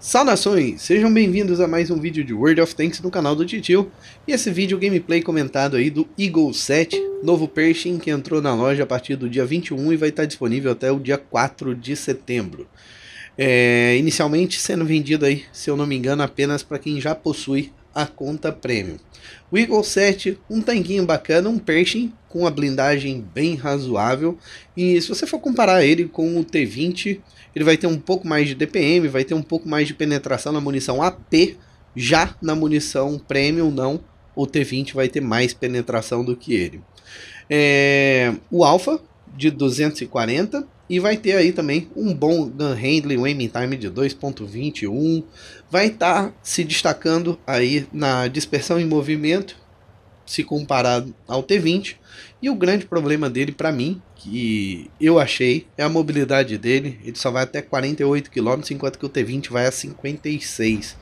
Saudações! Sejam bem-vindos a mais um vídeo de World of Tanks no canal do Titio. E esse vídeo gameplay comentado aí do Eagle 7, novo Pershing que entrou na loja a partir do dia 21 e vai estar disponível até o dia 4 de setembro. É, inicialmente sendo vendido aí, se eu não me engano, apenas para quem já possui a conta premium. O Eagle 7, um tanquinho bacana, um Pershing com a blindagem bem razoável. E se você for comparar ele com o T20, ele vai ter um pouco mais de DPM, vai ter um pouco mais de penetração na munição AP, já na munição premium não, o T20 vai ter mais penetração do que ele. É, o Alpha de 240 e vai ter aí também um bom gun handling, um aiming time de 2.21. Vai estar tá se destacando aí na dispersão em movimento, se comparado ao T20. E o grande problema dele para mim, que eu achei, é a mobilidade dele. Ele só vai até 48 km, enquanto que o T20 vai a 56.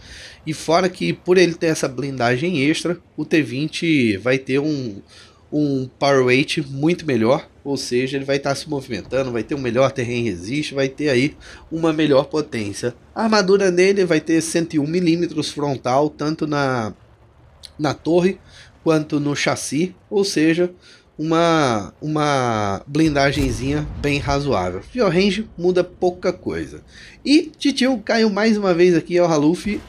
E fora que por ele ter essa blindagem extra, o T20 vai ter um um power weight muito melhor, ou seja, ele vai estar tá se movimentando, vai ter um melhor terreno resist, vai ter aí uma melhor potência. A armadura nele vai ter 101 mm frontal, tanto na, na torre quanto no chassi, ou seja, uma, uma blindagemzinha bem razoável. Fio range muda pouca coisa. E Titio caiu mais uma vez aqui ao Haluf.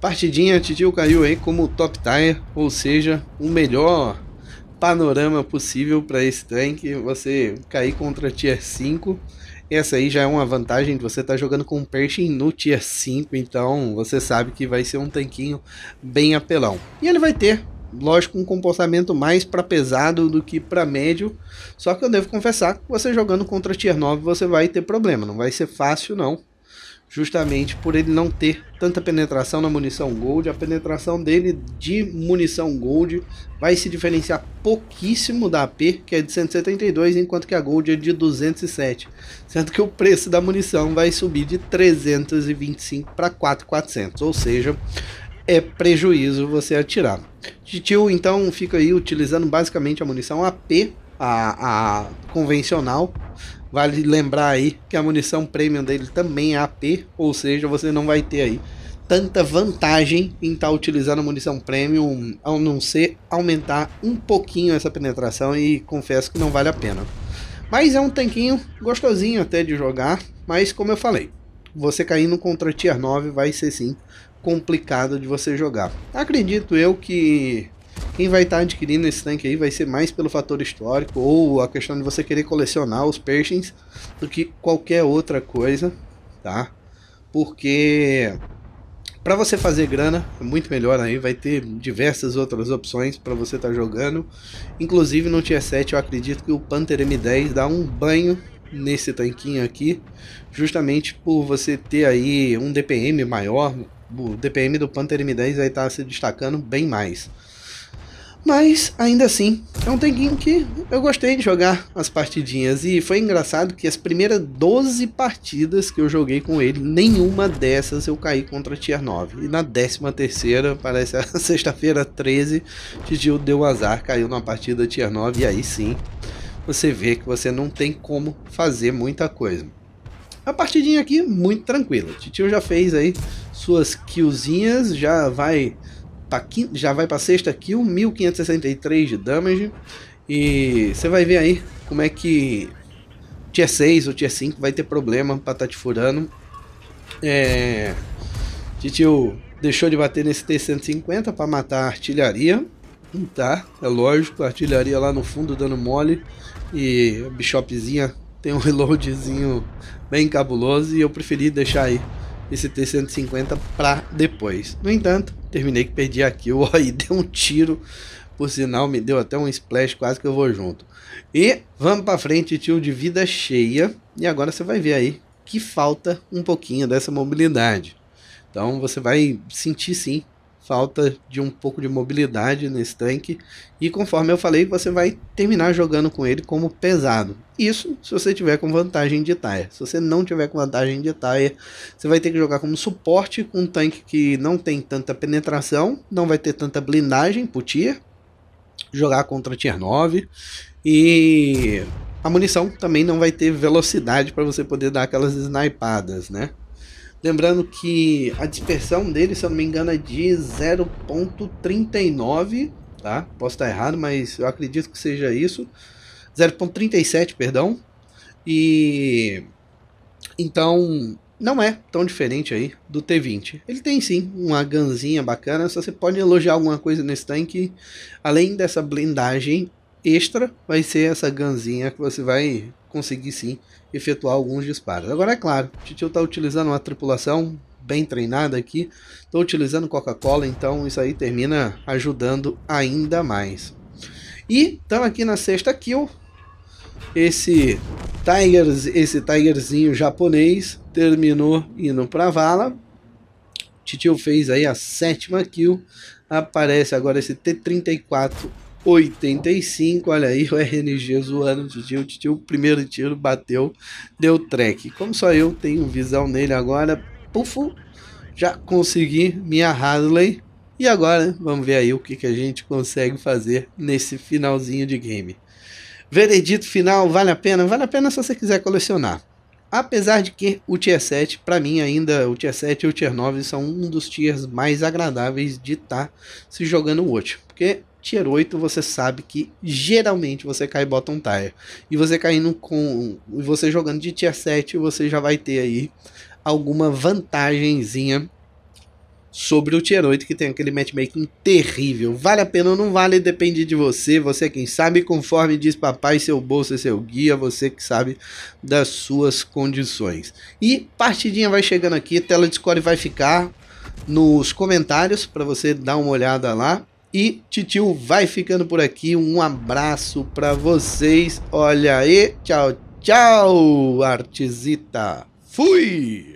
Partidinha, Titio caiu aí como top tier, ou seja, o melhor panorama possível para esse tanque. Você cair contra tier 5. Essa aí já é uma vantagem de você estar tá jogando com Pershing no tier 5, então você sabe que vai ser um tanquinho bem apelão. E ele vai ter lógico, um comportamento mais para pesado do que para médio. Só que eu devo confessar que você jogando contra tier 9 você vai ter problema, não vai ser fácil não justamente por ele não ter tanta penetração na munição Gold. A penetração dele de munição Gold vai se diferenciar pouquíssimo da AP, que é de 172, enquanto que a Gold é de 207, sendo que o preço da munição vai subir de 325 para 4.400, ou seja, é prejuízo você atirar. Titio então fica aí utilizando basicamente a munição AP a, a convencional. Vale lembrar aí que a munição premium dele também é AP, ou seja, você não vai ter aí tanta vantagem em estar tá utilizando a munição premium, ao não ser aumentar um pouquinho essa penetração e confesso que não vale a pena. Mas é um tanquinho gostosinho até de jogar, mas como eu falei, você caindo contra tier 9 vai ser sim complicado de você jogar. Acredito eu que quem vai estar tá adquirindo esse tanque aí vai ser mais pelo fator histórico ou a questão de você querer colecionar os Pershings do que qualquer outra coisa, tá? Porque para você fazer grana, é muito melhor aí, vai ter diversas outras opções para você estar tá jogando. Inclusive no tier 7 eu acredito que o Panther M10 dá um banho nesse tanquinho aqui, justamente por você ter aí um DPM maior, o DPM do Panther M10 vai estar tá se destacando bem mais. Mas ainda assim, é um Tenguin que eu gostei de jogar as partidinhas. E foi engraçado que as primeiras 12 partidas que eu joguei com ele, nenhuma dessas eu caí contra Tier 9. E na 13 terceira, parece a sexta-feira 13, tio deu azar, caiu numa partida Tier 9 e aí sim você vê que você não tem como fazer muita coisa. A partidinha aqui, muito tranquila. Titio já fez aí suas killzinhas, já vai pra tá quinta, já vai para sexta kill, 1563 de damage. E você vai ver aí como é que tier 6 ou tier 5 vai ter problema pra estar tá te furando. É... Titio deixou de bater nesse T-150 para matar a artilharia. Tá, é lógico, a artilharia lá no fundo dando mole e a Bishopzinha tem um reloadzinho bem cabuloso e eu preferi deixar aí esse T-150 para depois. No entanto, terminei que perdi aqui. O OI deu um tiro, por sinal, me deu até um splash, quase que eu vou junto. E vamos para frente, tio de vida cheia. E agora você vai ver aí que falta um pouquinho dessa mobilidade. Então você vai sentir sim falta de um pouco de mobilidade nesse tanque. E conforme eu falei, você vai terminar jogando com ele como pesado. Isso se você tiver com vantagem de tire. Se você não tiver com vantagem de tire, você vai ter que jogar como suporte com um tanque que não tem tanta penetração, não vai ter tanta blindagem pro tier. Jogar contra tier 9. E a munição também não vai ter velocidade para você poder dar aquelas snipadas, né? Lembrando que a dispersão dele, se eu não me engano, é de 0.39, tá? Posso estar errado, mas eu acredito que seja isso. 0.37, perdão. E então não é tão diferente aí do T20. Ele tem sim uma ganzinha bacana, só você pode elogiar alguma coisa nesse tanque. Além dessa blindagem extra, vai ser essa ganzinha que você vai conseguir sim efetuar alguns disparos. Agora é claro, o Titio está utilizando uma tripulação bem treinada aqui, estou utilizando Coca-Cola, então isso aí termina ajudando ainda mais. E estamos aqui na sexta kill, esse Tigers, esse Tigerzinho japonês terminou indo para vala. Titio fez aí a sétima kill. Aparece agora esse T34 85, olha aí o RNG zoando o Titio, o Titio, o primeiro tiro bateu, deu track. Como só eu tenho visão nele agora, pufo, já consegui minha Harley. E agora vamos ver aí o que, que a gente consegue fazer nesse finalzinho de game. Veredito final, vale a pena? Vale a pena se você quiser colecionar. Apesar de que o Tier 7, para mim ainda, o Tier 7 e o Tier 9 são um dos tiers mais agradáveis de estar tá se jogando o Watch. Porque tier 8 você sabe que geralmente você cai bottom tire. E você caindo com. E você jogando de tier 7, você já vai ter aí alguma vantagenzinha sobre o Tier 8, que tem aquele matchmaking terrível. Vale a pena ou não vale, depende de você. Você é quem sabe, conforme diz papai, seu bolso e é seu guia, você que sabe das suas condições. E partidinha vai chegando aqui, tela de score vai ficar nos comentários para você dar uma olhada lá. E Titio vai ficando por aqui. Um abraço para vocês. Olha aí. Tchau, tchau, Artizita. Fui!